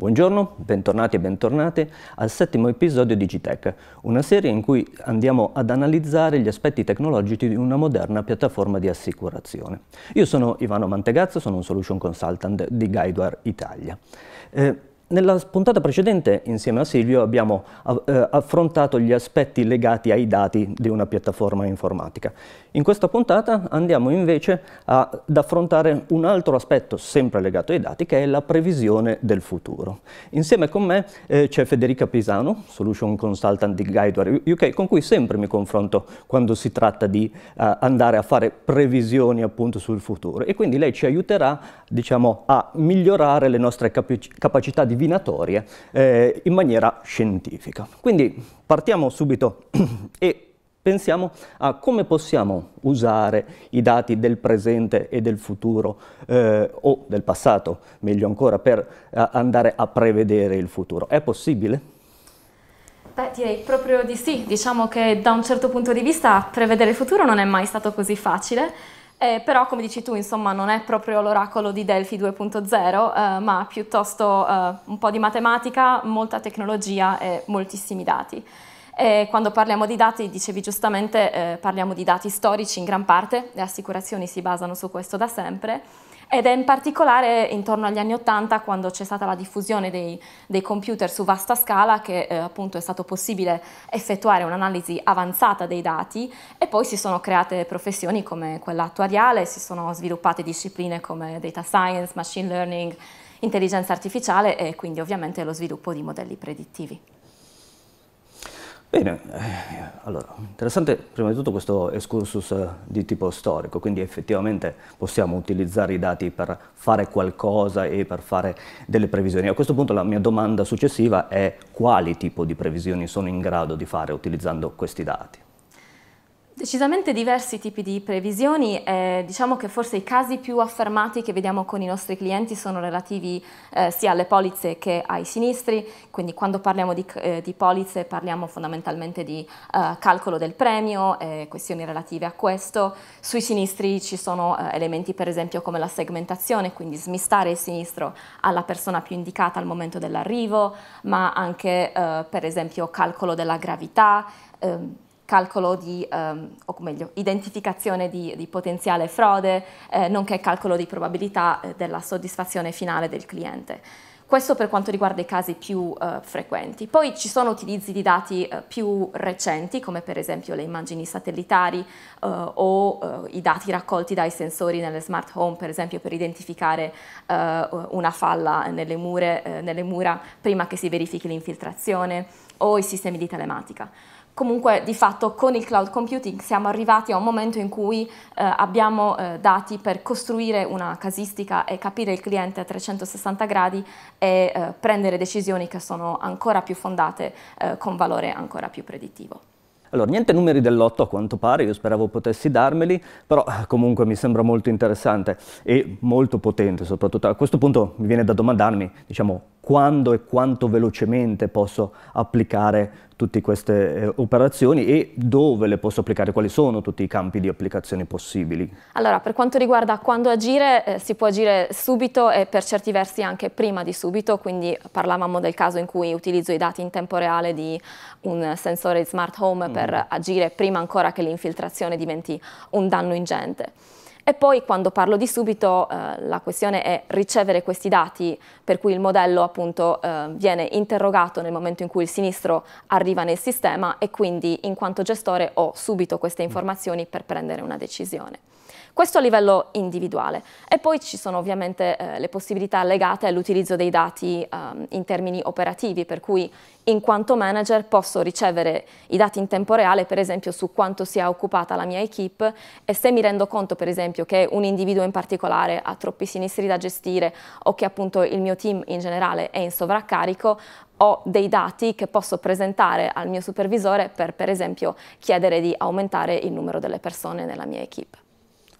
Buongiorno, bentornati e bentornate al settimo episodio di Gitech, una serie in cui andiamo ad analizzare gli aspetti tecnologici di una moderna piattaforma di assicurazione. Io sono Ivano Mantegazzo, sono un solution consultant di Guidewire Italia. Eh, nella puntata precedente, insieme a Silvio, abbiamo eh, affrontato gli aspetti legati ai dati di una piattaforma informatica. In questa puntata andiamo invece ad affrontare un altro aspetto sempre legato ai dati, che è la previsione del futuro. Insieme con me eh, c'è Federica Pisano, Solution Consultant di Guideware UK, con cui sempre mi confronto quando si tratta di eh, andare a fare previsioni appunto sul futuro. E quindi lei ci aiuterà, diciamo, a migliorare le nostre capaci capacità di divinatorie eh, in maniera scientifica. Quindi partiamo subito e pensiamo a come possiamo usare i dati del presente e del futuro eh, o del passato, meglio ancora, per eh, andare a prevedere il futuro. È possibile? Beh, direi proprio di sì. Diciamo che da un certo punto di vista prevedere il futuro non è mai stato così facile. Eh, però, come dici tu, insomma, non è proprio l'oracolo di Delphi 2.0, eh, ma piuttosto eh, un po' di matematica, molta tecnologia e moltissimi dati. E quando parliamo di dati, dicevi giustamente, eh, parliamo di dati storici in gran parte, le assicurazioni si basano su questo da sempre, ed è in particolare intorno agli anni Ottanta, quando c'è stata la diffusione dei, dei, computer su vasta scala che eh, appunto è stato possibile effettuare un'analisi avanzata dei dati e poi si sono create professioni come quella attuariale, si sono sviluppate discipline come data science, machine learning, intelligenza artificiale e quindi ovviamente lo sviluppo di modelli predittivi. Bene, eh, allora, interessante prima di tutto questo excursus eh, di tipo storico, quindi effettivamente possiamo utilizzare i dati per fare qualcosa e per fare delle previsioni. A questo punto la mia domanda successiva è quali tipo di previsioni sono in grado di fare utilizzando questi dati? Decisamente diversi tipi di previsioni, eh, diciamo che forse i casi più affermati che vediamo con i nostri clienti sono relativi eh, sia alle polizze che ai sinistri, quindi quando parliamo di, eh, di polizze parliamo fondamentalmente di eh, calcolo del premio, questioni relative a questo, sui sinistri ci sono eh, elementi per esempio come la segmentazione, quindi smistare il sinistro alla persona più indicata al momento dell'arrivo, ma anche eh, per esempio calcolo della gravità ehm, calcolo di, ehm, o meglio, identificazione di, di potenziale frode, eh, nonché calcolo di probabilità eh, della soddisfazione finale del cliente. Questo per quanto riguarda i casi più eh, frequenti. Poi ci sono utilizzi di dati eh, più recenti, come per esempio le immagini satellitari eh, o eh, i dati raccolti dai sensori nelle smart home, per esempio per identificare una falla nelle, mure, nelle mura prima che si verifichi l'infiltrazione, o i sistemi di telematica. Comunque di fatto con il cloud computing siamo arrivati a un momento in cui eh, abbiamo eh, dati per costruire una casistica e capire il cliente a 360 gradi e eh, prendere decisioni che sono ancora più fondate eh, con valore ancora più predittivo. Allora, niente numeri dell'otto a quanto pare, io speravo potessi darmeli, però eh, comunque mi sembra molto interessante e molto potente soprattutto. A questo punto mi viene da domandarmi, diciamo, quando e quanto velocemente posso applicare tutte queste eh, operazioni e dove le posso applicare, quali sono tutti i campi di applicazione possibili. Allora, per quanto riguarda quando agire, eh, si può agire subito e per certi versi anche prima di subito, quindi parlavamo del caso in cui utilizzo i dati in tempo reale di un sensore smart home mm. per agire prima ancora che l'infiltrazione diventi un danno ingente. E poi quando parlo di subito eh, la questione è ricevere questi dati per cui il modello appunto eh, viene interrogato nel momento in cui il sinistro arriva nel sistema e quindi in quanto gestore ho subito queste informazioni per prendere una decisione. Questo a livello individuale. E poi ci sono ovviamente eh, le possibilità legate all'utilizzo dei dati ehm, in termini operativi, per cui in quanto manager posso ricevere i dati in tempo reale, per esempio su quanto sia occupata la mia equip e se mi rendo conto per esempio che un individuo in particolare ha troppi sinistri da gestire o che appunto il mio team in generale è in sovraccarico, ho dei dati che posso presentare al mio supervisore per per esempio chiedere di aumentare il numero delle persone nella mia equip.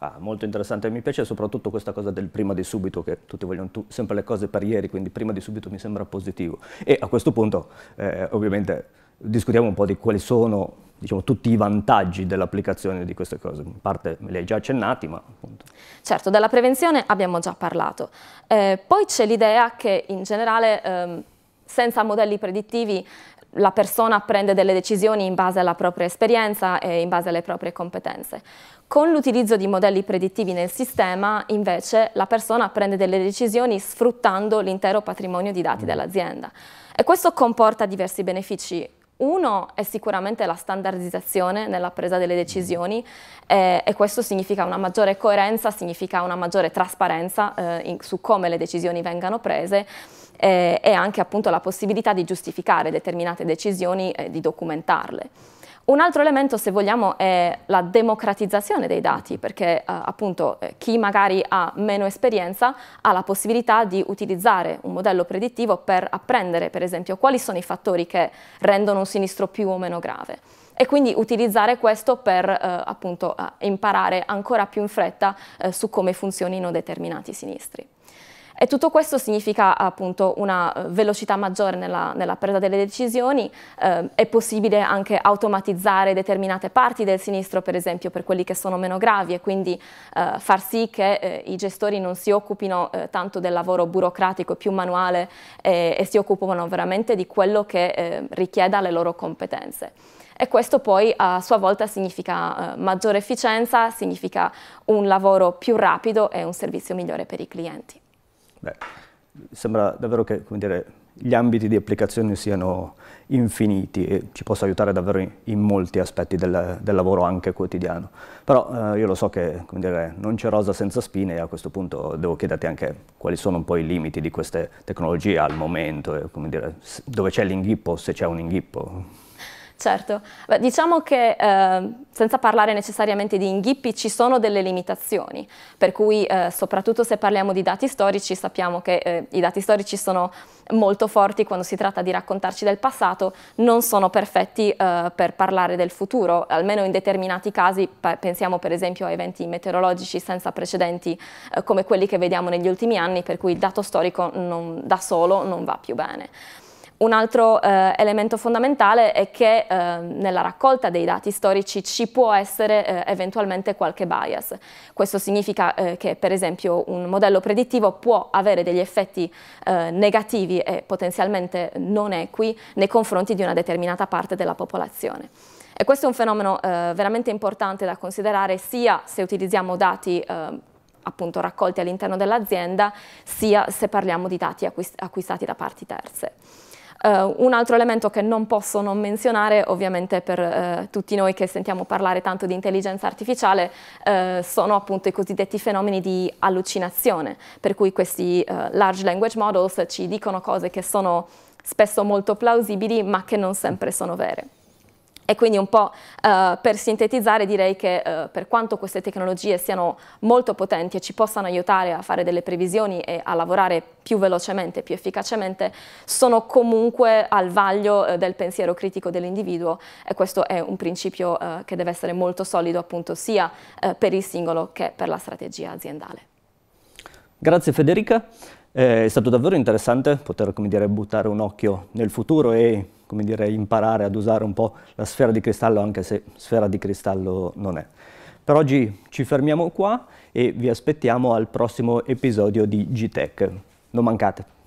Ah, molto interessante, mi piace soprattutto questa cosa del prima di subito, che tutti vogliono tu, sempre le cose per ieri, quindi prima di subito mi sembra positivo. E a questo punto, eh, ovviamente, discutiamo un po' di quali sono diciamo, tutti i vantaggi dell'applicazione di queste cose. In parte me li hai già accennati, ma appunto... Certo, della prevenzione abbiamo già parlato. Eh, poi c'è l'idea che in generale... Ehm, senza modelli predittivi la persona prende delle decisioni in base alla propria esperienza e in base alle proprie competenze. Con l'utilizzo di modelli predittivi nel sistema, invece, la persona prende delle decisioni sfruttando l'intero patrimonio di dati mm. dell'azienda. E questo comporta diversi benefici. Uno è sicuramente la standardizzazione nella presa delle decisioni mm. eh, e questo significa una maggiore coerenza, significa una maggiore trasparenza eh, in, su come le decisioni vengano prese eh, e anche appunto la possibilità di giustificare determinate decisioni e eh, di documentarle. Un altro elemento, se vogliamo, è la democratizzazione dei dati, perché eh, appunto eh, chi magari ha meno esperienza ha la possibilità di utilizzare un modello predittivo per apprendere, per esempio, quali sono i fattori che rendono un sinistro più o meno grave e quindi utilizzare questo per eh, appunto imparare ancora più in fretta eh, su come funzionino determinati sinistri. E tutto questo significa appunto una eh, velocità maggiore nella, nella presa delle decisioni, eh, è possibile anche automatizzare determinate parti del sinistro, per esempio per quelli che sono meno gravi e quindi eh, far sì che eh, i gestori non si occupino eh, tanto del lavoro burocratico più manuale e, si occupano veramente di quello che eh, richieda le loro competenze e questo poi a sua volta significa eh, maggiore efficienza, significa un lavoro più rapido e un servizio migliore per i clienti. Beh, sembra davvero che dire, gli ambiti di applicazione siano infiniti e ci possa aiutare davvero in, in molti aspetti del, del, lavoro anche quotidiano. Però eh, io lo so che dire, non c'è rosa senza spine e a questo punto devo chiederti anche quali sono un po' i limiti di queste tecnologie al momento, e, dire, dove c'è l'inghippo, se c'è un inghippo. Certo, Beh, diciamo che eh, senza parlare necessariamente di inghippi ci sono delle limitazioni, per cui eh, soprattutto se parliamo di dati storici sappiamo che eh, i dati storici sono molto forti quando si tratta di raccontarci del passato, non sono perfetti eh, per parlare del futuro, almeno in determinati casi, pensiamo per esempio a eventi meteorologici senza precedenti eh, come quelli che vediamo negli ultimi anni, per cui il dato storico non, da solo non va più bene. Un altro eh, elemento fondamentale è che eh, nella raccolta dei dati storici ci può essere eh, eventualmente qualche bias. Questo significa eh, che per esempio un modello predittivo può avere degli effetti eh, negativi e potenzialmente non equi nei confronti di una determinata parte della popolazione. E questo è un fenomeno eh, veramente importante da considerare sia se utilizziamo dati appunto raccolti all'interno dell'azienda, sia se parliamo di dati acquist acquistati da parti terze. Uh, un altro elemento che non posso non menzionare, ovviamente per uh, tutti noi che sentiamo parlare tanto di intelligenza artificiale, uh, sono appunto i cosiddetti fenomeni di allucinazione, per cui questi large language models ci dicono cose che sono spesso molto plausibili ma che non sempre sono vere. E quindi un po' eh, per sintetizzare direi che eh, per quanto queste tecnologie siano molto potenti e ci possano aiutare a fare delle previsioni e a lavorare più velocemente, più efficacemente, sono comunque al vaglio eh, del pensiero critico dell'individuo e questo è un principio eh, che deve essere molto solido appunto sia eh, per il singolo che per la strategia aziendale. Grazie Federica, eh, è stato davvero interessante poter come dire, buttare un occhio nel futuro e come dire, imparare ad usare un po' la sfera di cristallo, anche se sfera di cristallo non è. Per oggi ci fermiamo qua e vi aspettiamo al prossimo episodio di GTEC. Non mancate!